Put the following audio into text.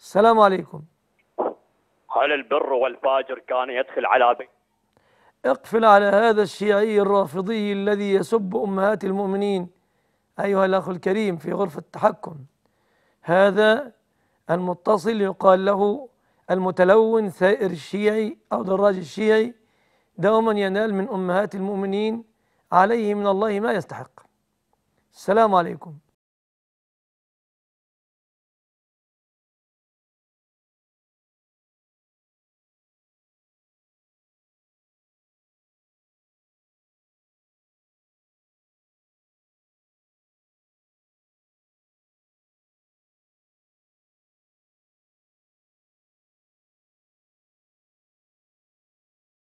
السلام عليكم هل البر والفاجر كان يدخل على بيت اقفل على هذا الشيعي الرافضي الذي يسب أمهات المؤمنين أيها الأخ الكريم في غرفة التحكم هذا المتصل يقال له المتلون ثائر الشيعي أو دراج الشيعي دوما ينال من أمهات المؤمنين عليه من الله ما يستحق السلام عليكم